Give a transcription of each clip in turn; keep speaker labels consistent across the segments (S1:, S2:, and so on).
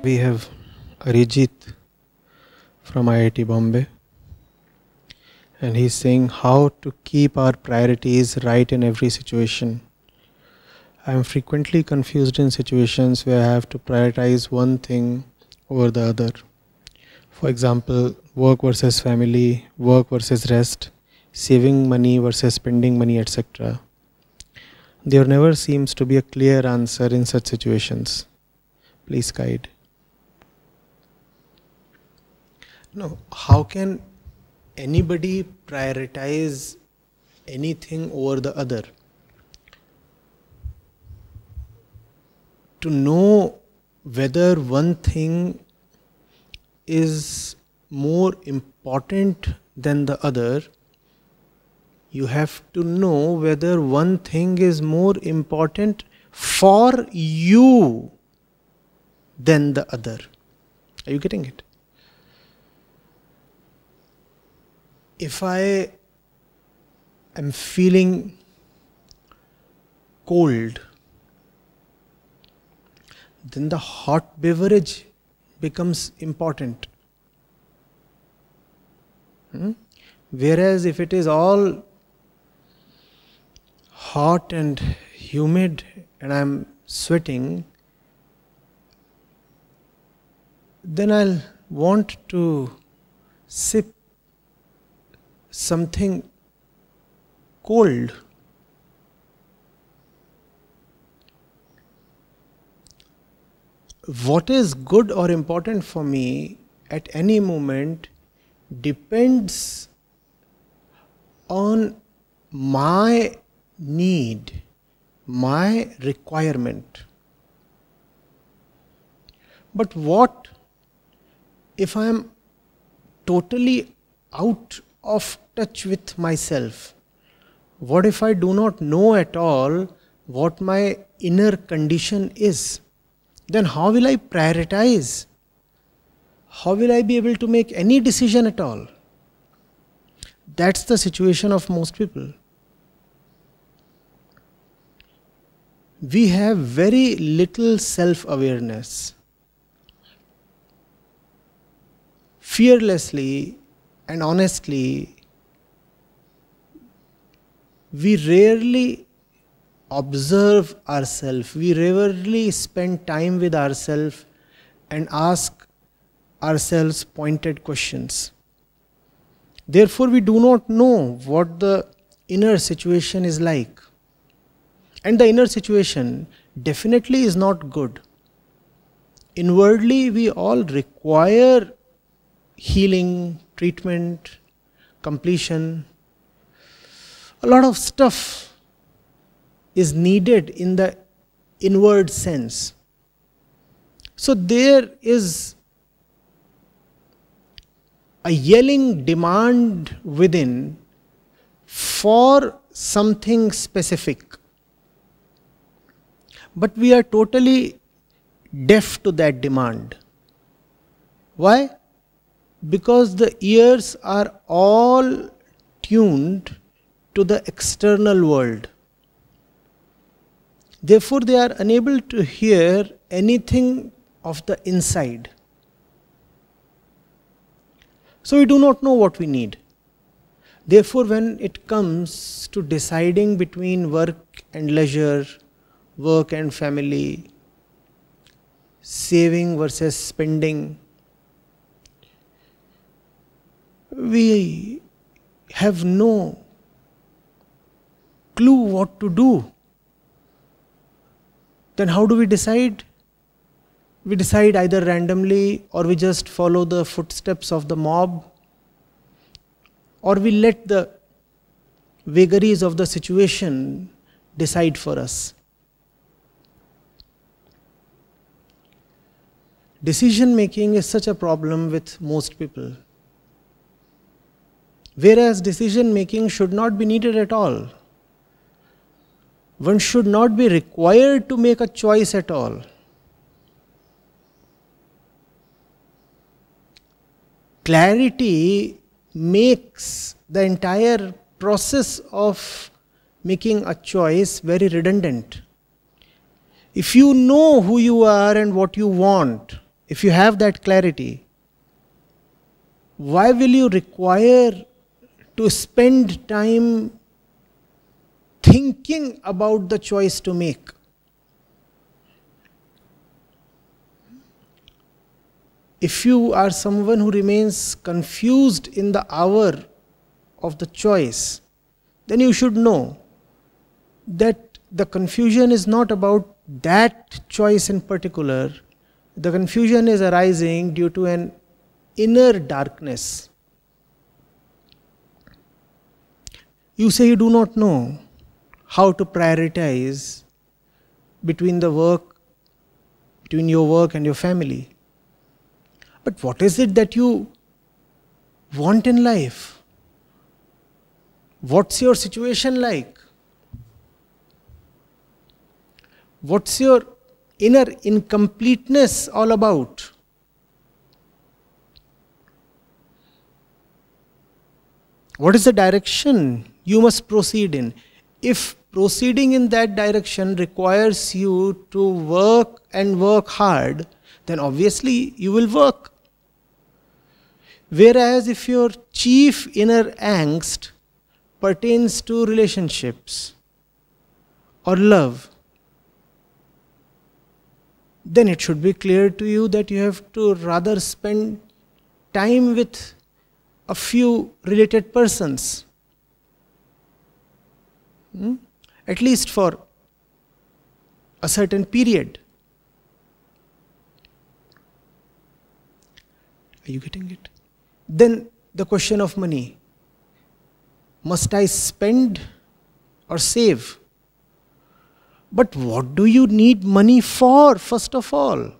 S1: We have Arijit from IIT Bombay and he's saying how to keep our priorities right in every situation. I am frequently confused in situations where I have to prioritize one thing over the other. For example, work versus family, work versus rest, saving money versus spending money, etc. There never seems to be a clear answer in such situations. Please guide. No, how can anybody prioritize anything over the other? To know whether one thing is more important than the other, you have to know whether one thing is more important for you than the other. Are you getting it? if I am feeling cold, then the hot beverage becomes important. Hmm? Whereas if it is all hot and humid and I'm sweating, then I'll want to sip something cold. What is good or important for me at any moment depends on my need, my requirement. But what if I am totally out of touch with myself? What if I do not know at all what my inner condition is? Then how will I prioritize? How will I be able to make any decision at all? That's the situation of most people. We have very little self awareness. Fearlessly and honestly, we rarely observe ourselves, we rarely spend time with ourselves and ask ourselves pointed questions. Therefore, we do not know what the inner situation is like. And the inner situation definitely is not good. Inwardly, we all require healing, treatment, completion, a lot of stuff is needed in the inward sense. So there is a yelling demand within for something specific. But we are totally deaf to that demand. Why? Because the ears are all tuned to the external world. Therefore, they are unable to hear anything of the inside. So, we do not know what we need. Therefore, when it comes to deciding between work and leisure, work and family, saving versus spending, we have no clue what to do, then how do we decide? We decide either randomly or we just follow the footsteps of the mob or we let the vagaries of the situation decide for us. Decision making is such a problem with most people. Whereas decision making should not be needed at all. One should not be required to make a choice at all. Clarity makes the entire process of making a choice very redundant. If you know who you are and what you want, if you have that clarity, why will you require to spend time thinking about the choice to make. If you are someone who remains confused in the hour of the choice, then you should know that the confusion is not about that choice in particular. The confusion is arising due to an inner darkness. You say you do not know how to prioritize between the work, between your work and your family. But what is it that you want in life? What's your situation like? What's your inner incompleteness all about? What is the direction you must proceed in? If proceeding in that direction requires you to work and work hard, then obviously you will work. Whereas if your chief inner angst pertains to relationships or love, then it should be clear to you that you have to rather spend time with a few related persons. Hmm? at least for a certain period. Are you getting it? Then the question of money must I spend or save? But what do you need money for, first of all?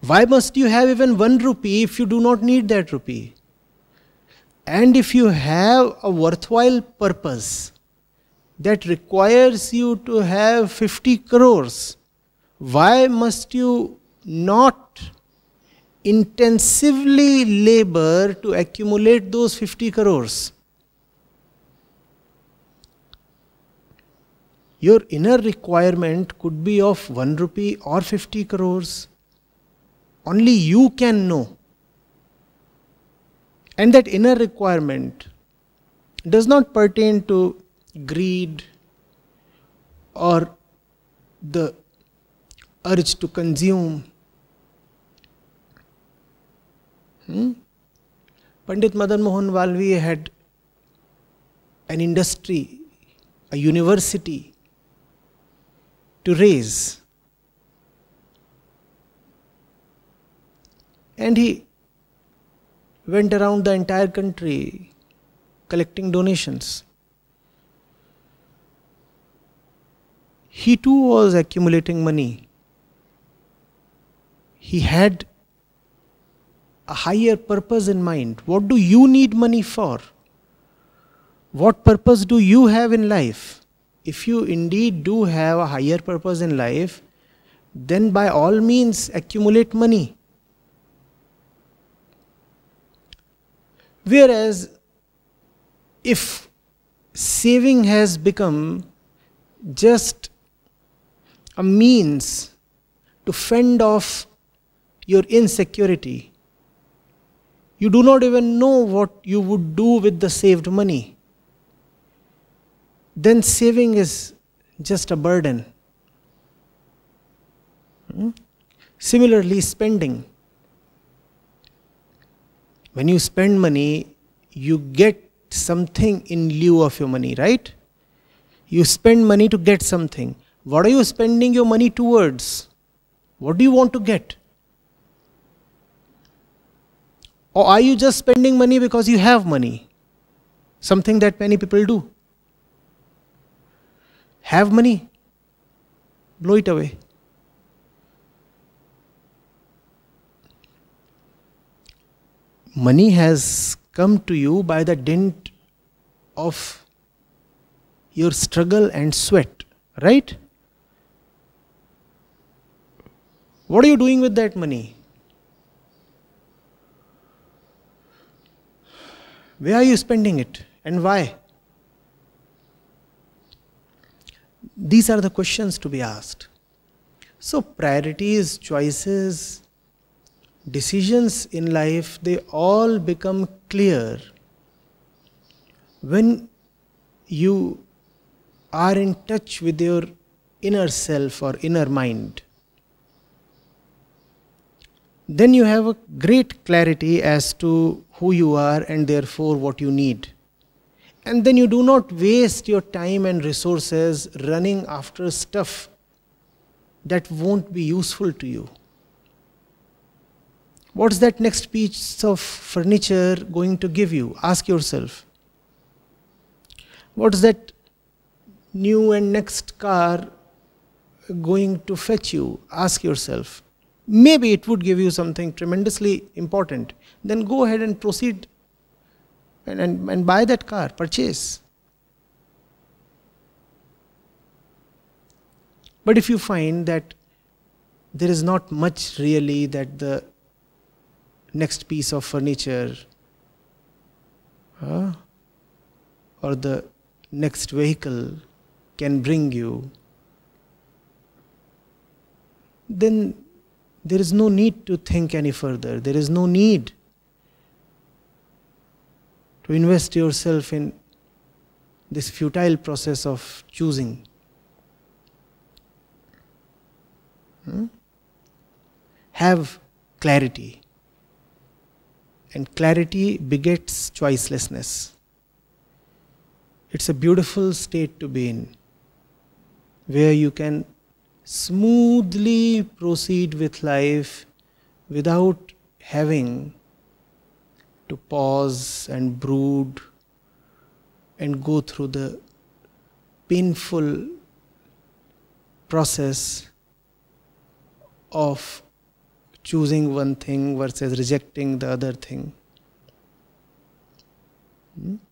S1: Why must you have even one rupee if you do not need that rupee? And if you have a worthwhile purpose that requires you to have 50 crores, why must you not intensively labor to accumulate those 50 crores? Your inner requirement could be of 1 rupee or 50 crores. Only you can know and that inner requirement does not pertain to greed or the urge to consume. Hmm? Pandit Madan Mohan Valvi had an industry, a university to raise. And he went around the entire country collecting donations. He too was accumulating money. He had a higher purpose in mind. What do you need money for? What purpose do you have in life? If you indeed do have a higher purpose in life, then by all means accumulate money. Whereas, if saving has become just a means to fend off your insecurity, you do not even know what you would do with the saved money, then saving is just a burden. Hmm? Similarly, spending. When you spend money, you get something in lieu of your money, right? You spend money to get something. What are you spending your money towards? What do you want to get? Or are you just spending money because you have money? Something that many people do. Have money, blow it away. money has come to you by the dint of your struggle and sweat, right? What are you doing with that money? Where are you spending it and why? These are the questions to be asked. So, priorities, choices, decisions in life, they all become clear when you are in touch with your inner self or inner mind. Then you have a great clarity as to who you are and therefore what you need. And then you do not waste your time and resources running after stuff that won't be useful to you. What's that next piece of furniture going to give you? Ask yourself. What's that new and next car going to fetch you? Ask yourself. Maybe it would give you something tremendously important. Then go ahead and proceed and, and, and buy that car, purchase. But if you find that there is not much really that the next piece of furniture huh? or the next vehicle can bring you, then there is no need to think any further. There is no need to invest yourself in this futile process of choosing. Hmm? Have clarity. And clarity begets choicelessness. It's a beautiful state to be in, where you can smoothly proceed with life without having to pause and brood and go through the painful process of choosing one thing versus rejecting the other thing. Hmm?